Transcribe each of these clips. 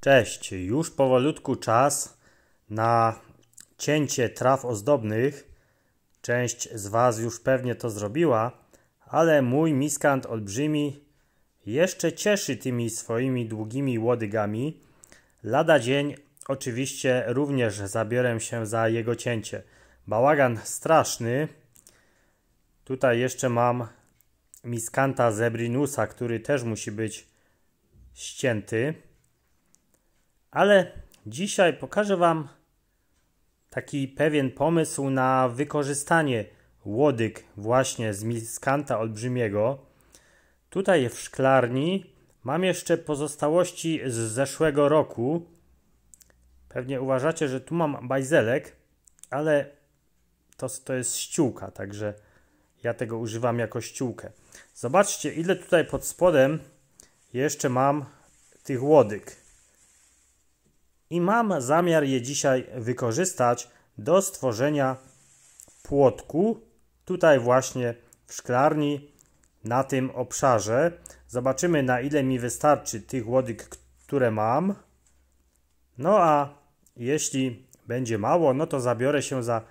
Cześć, już powolutku czas na cięcie traw ozdobnych. Część z Was już pewnie to zrobiła, ale mój miskant olbrzymi jeszcze cieszy tymi swoimi długimi łodygami. Lada dzień oczywiście również zabiorę się za jego cięcie. Bałagan straszny. Tutaj jeszcze mam miskanta zebrinusa, który też musi być ścięty ale dzisiaj pokażę Wam taki pewien pomysł na wykorzystanie łodyg właśnie z miskanta olbrzymiego. Tutaj w szklarni mam jeszcze pozostałości z zeszłego roku. Pewnie uważacie, że tu mam bajzelek, ale to, to jest ściółka, także ja tego używam jako ściółkę. Zobaczcie, ile tutaj pod spodem jeszcze mam tych łodyg i mam zamiar je dzisiaj wykorzystać do stworzenia płotku tutaj właśnie w szklarni na tym obszarze. Zobaczymy na ile mi wystarczy tych łodyg, które mam. No a jeśli będzie mało, no to zabiorę się za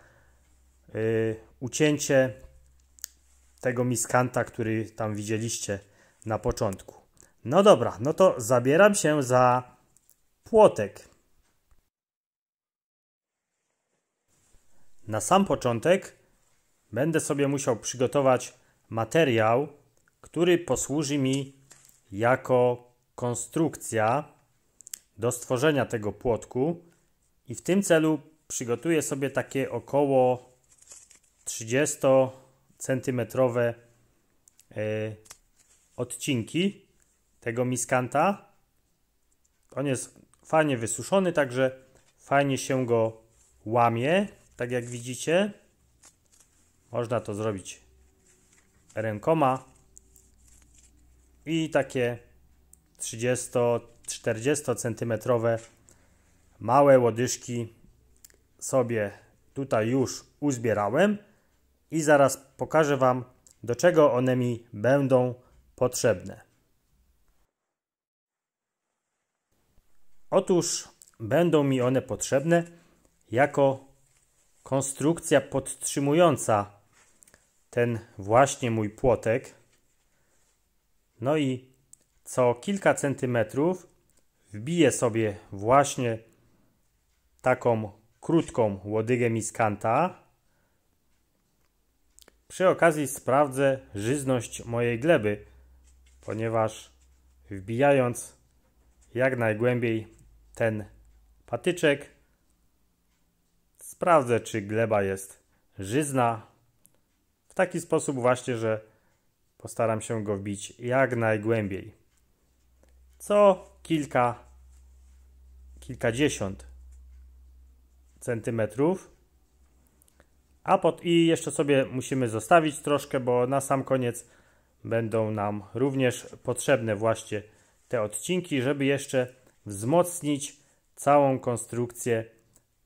y, ucięcie tego miskanta, który tam widzieliście na początku. No dobra, no to zabieram się za płotek. Na sam początek będę sobie musiał przygotować materiał, który posłuży mi jako konstrukcja do stworzenia tego płotku i w tym celu przygotuję sobie takie około 30 cm e, odcinki tego miskanta. On jest fajnie wysuszony, także fajnie się go łamie. Tak jak widzicie, można to zrobić rękoma i takie 30-40 centymetrowe małe łodyżki sobie tutaj już uzbierałem i zaraz pokażę Wam do czego one mi będą potrzebne. Otóż będą mi one potrzebne jako konstrukcja podtrzymująca ten właśnie mój płotek. No i co kilka centymetrów wbiję sobie właśnie taką krótką łodygę miskanta. Przy okazji sprawdzę żyzność mojej gleby, ponieważ wbijając jak najgłębiej ten patyczek Sprawdzę, czy gleba jest żyzna. W taki sposób właśnie, że postaram się go wbić jak najgłębiej. Co kilka, kilkadziesiąt centymetrów. A pod, I jeszcze sobie musimy zostawić troszkę, bo na sam koniec będą nam również potrzebne właśnie te odcinki, żeby jeszcze wzmocnić całą konstrukcję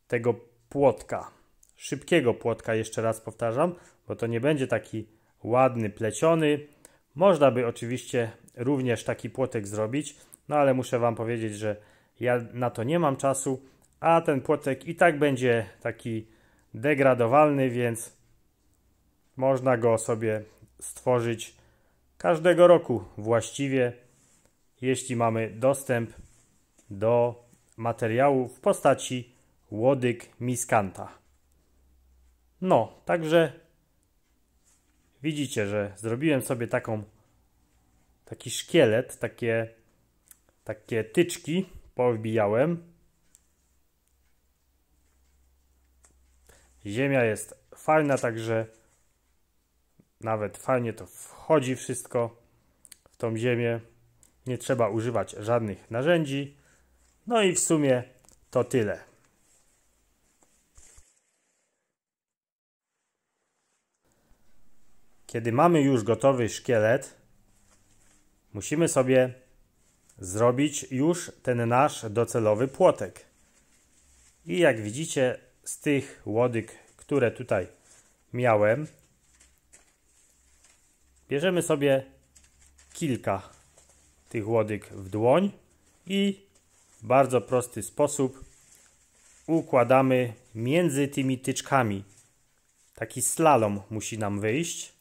tego płotka. Szybkiego płotka, jeszcze raz powtarzam, bo to nie będzie taki ładny, pleciony. Można by oczywiście również taki płotek zrobić, no ale muszę Wam powiedzieć, że ja na to nie mam czasu, a ten płotek i tak będzie taki degradowalny, więc można go sobie stworzyć każdego roku właściwie, jeśli mamy dostęp do materiału w postaci łodyg miskanta. No, także widzicie, że zrobiłem sobie taką taki szkielet, takie takie tyczki powbijałem. Ziemia jest fajna, także nawet fajnie to wchodzi wszystko w tą ziemię. Nie trzeba używać żadnych narzędzi. No i w sumie to tyle. Kiedy mamy już gotowy szkielet, musimy sobie zrobić już ten nasz docelowy płotek. I jak widzicie, z tych łodyg, które tutaj miałem, bierzemy sobie kilka tych łodyg w dłoń i w bardzo prosty sposób układamy między tymi tyczkami. Taki slalom musi nam wyjść.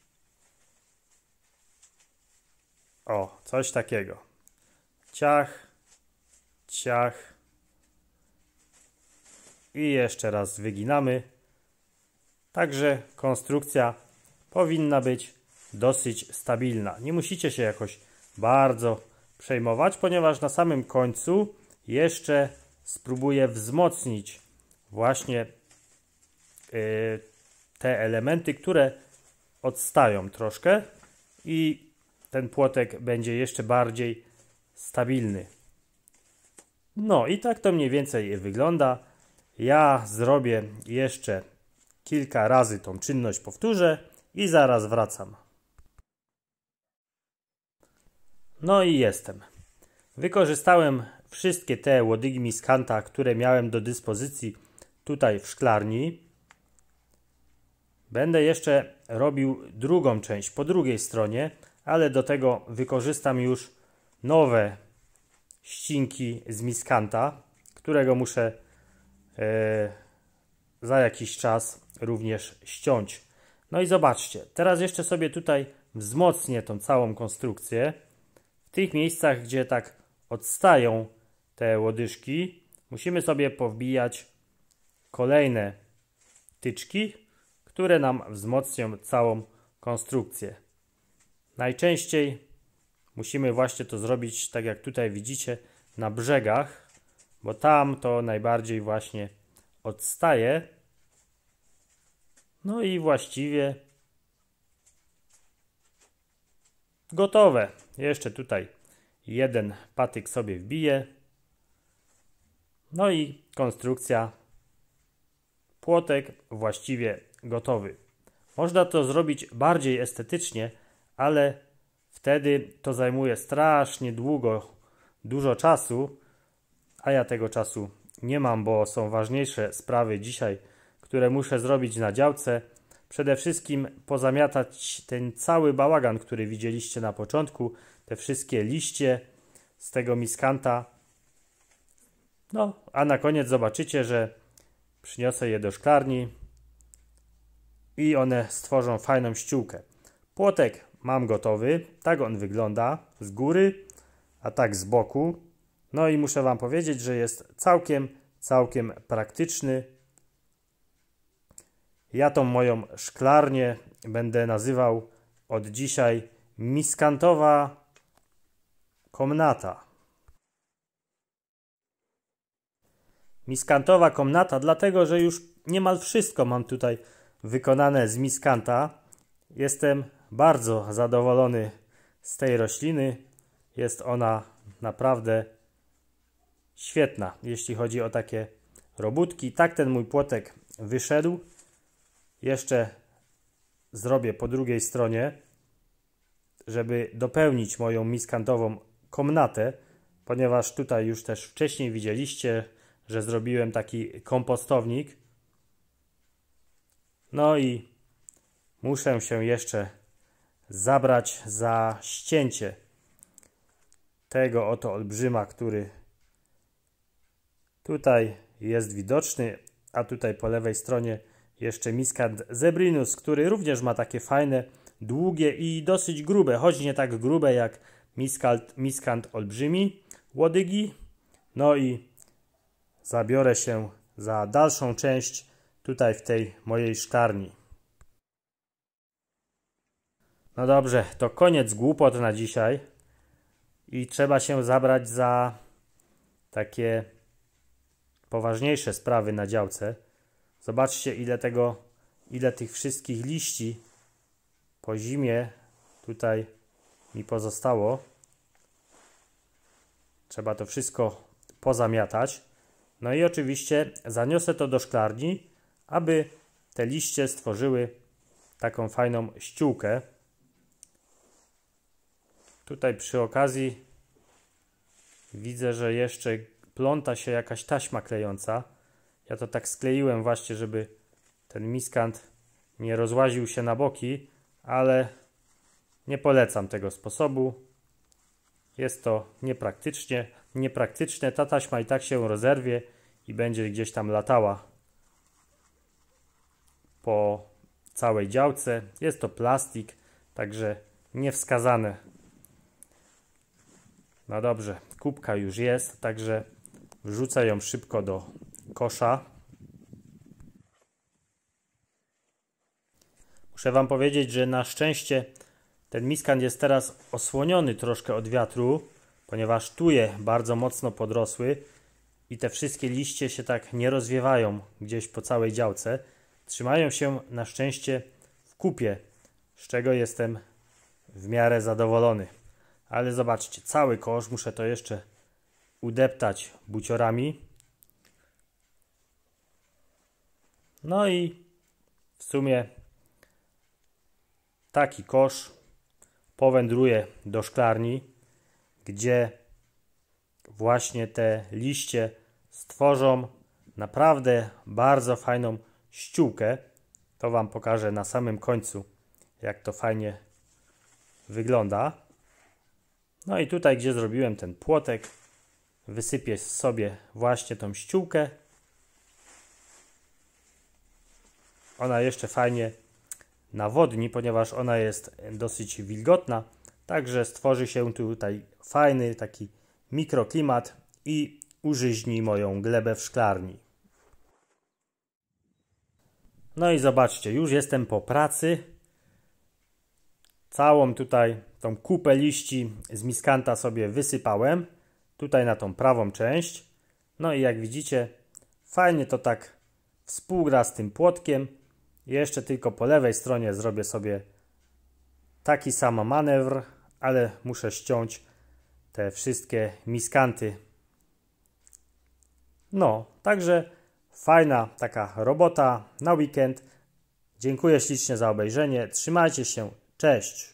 O, coś takiego. Ciach, ciach. I jeszcze raz wyginamy. Także konstrukcja powinna być dosyć stabilna. Nie musicie się jakoś bardzo przejmować, ponieważ na samym końcu jeszcze spróbuję wzmocnić właśnie yy, te elementy, które odstają troszkę i ten płotek będzie jeszcze bardziej stabilny. No i tak to mniej więcej wygląda. Ja zrobię jeszcze kilka razy tą czynność, powtórzę i zaraz wracam. No i jestem. Wykorzystałem wszystkie te łodygi miskanta, które miałem do dyspozycji tutaj w szklarni. Będę jeszcze robił drugą część po drugiej stronie, ale do tego wykorzystam już nowe ścinki z miskanta, którego muszę e, za jakiś czas również ściąć. No i zobaczcie, teraz jeszcze sobie tutaj wzmocnię tą całą konstrukcję. W tych miejscach, gdzie tak odstają te łodyżki, musimy sobie powbijać kolejne tyczki, które nam wzmocnią całą konstrukcję. Najczęściej musimy właśnie to zrobić, tak jak tutaj widzicie, na brzegach, bo tam to najbardziej właśnie odstaje. No i właściwie gotowe. Jeszcze tutaj jeden patyk sobie wbije. No i konstrukcja płotek właściwie gotowy. Można to zrobić bardziej estetycznie, ale wtedy to zajmuje strasznie długo, dużo czasu, a ja tego czasu nie mam, bo są ważniejsze sprawy dzisiaj, które muszę zrobić na działce. Przede wszystkim pozamiatać ten cały bałagan, który widzieliście na początku, te wszystkie liście z tego miskanta. No, a na koniec zobaczycie, że przyniosę je do szklarni i one stworzą fajną ściółkę. Płotek mam gotowy. Tak on wygląda z góry, a tak z boku. No i muszę Wam powiedzieć, że jest całkiem, całkiem praktyczny. Ja tą moją szklarnię będę nazywał od dzisiaj miskantowa komnata. Miskantowa komnata, dlatego że już niemal wszystko mam tutaj wykonane z miskanta. Jestem bardzo zadowolony z tej rośliny. Jest ona naprawdę świetna, jeśli chodzi o takie robótki. Tak ten mój płotek wyszedł. Jeszcze zrobię po drugiej stronie, żeby dopełnić moją miskantową komnatę, ponieważ tutaj już też wcześniej widzieliście, że zrobiłem taki kompostownik. No i muszę się jeszcze zabrać za ścięcie tego oto olbrzyma, który tutaj jest widoczny, a tutaj po lewej stronie jeszcze miskant zebrinus, który również ma takie fajne, długie i dosyć grube, choć nie tak grube jak miskant, miskant olbrzymi łodygi. No i zabiorę się za dalszą część tutaj w tej mojej szkarni. No dobrze, to koniec głupot na dzisiaj. I trzeba się zabrać za takie poważniejsze sprawy na działce. Zobaczcie, ile tego, ile tych wszystkich liści po zimie tutaj mi pozostało. Trzeba to wszystko pozamiatać. No i oczywiście zaniosę to do szklarni, aby te liście stworzyły taką fajną ściółkę. Tutaj przy okazji widzę, że jeszcze pląta się jakaś taśma klejąca. Ja to tak skleiłem właśnie, żeby ten miskant nie rozłaził się na boki, ale nie polecam tego sposobu. Jest to niepraktycznie, niepraktyczne. Ta taśma i tak się rozerwie i będzie gdzieś tam latała po całej działce. Jest to plastik, także niewskazane no dobrze, kubka już jest, także wrzucę ją szybko do kosza. Muszę Wam powiedzieć, że na szczęście ten miskant jest teraz osłoniony troszkę od wiatru, ponieważ tu je bardzo mocno podrosły i te wszystkie liście się tak nie rozwiewają gdzieś po całej działce. Trzymają się na szczęście w kupie, z czego jestem w miarę zadowolony ale zobaczcie, cały kosz muszę to jeszcze udeptać buciorami. No i w sumie taki kosz powędruje do szklarni, gdzie właśnie te liście stworzą naprawdę bardzo fajną ściółkę. To Wam pokażę na samym końcu, jak to fajnie wygląda. No i tutaj, gdzie zrobiłem ten płotek, wysypię sobie właśnie tą ściółkę. Ona jeszcze fajnie nawodni, ponieważ ona jest dosyć wilgotna, także stworzy się tutaj fajny taki mikroklimat i użyźni moją glebę w szklarni. No i zobaczcie, już jestem po pracy. Całą tutaj tą kupę liści z miskanta sobie wysypałem. Tutaj na tą prawą część. No i jak widzicie, fajnie to tak współgra z tym płotkiem. Jeszcze tylko po lewej stronie zrobię sobie taki sam manewr, ale muszę ściąć te wszystkie miskanty. No, także fajna taka robota na weekend. Dziękuję ślicznie za obejrzenie. Trzymajcie się. Cześć!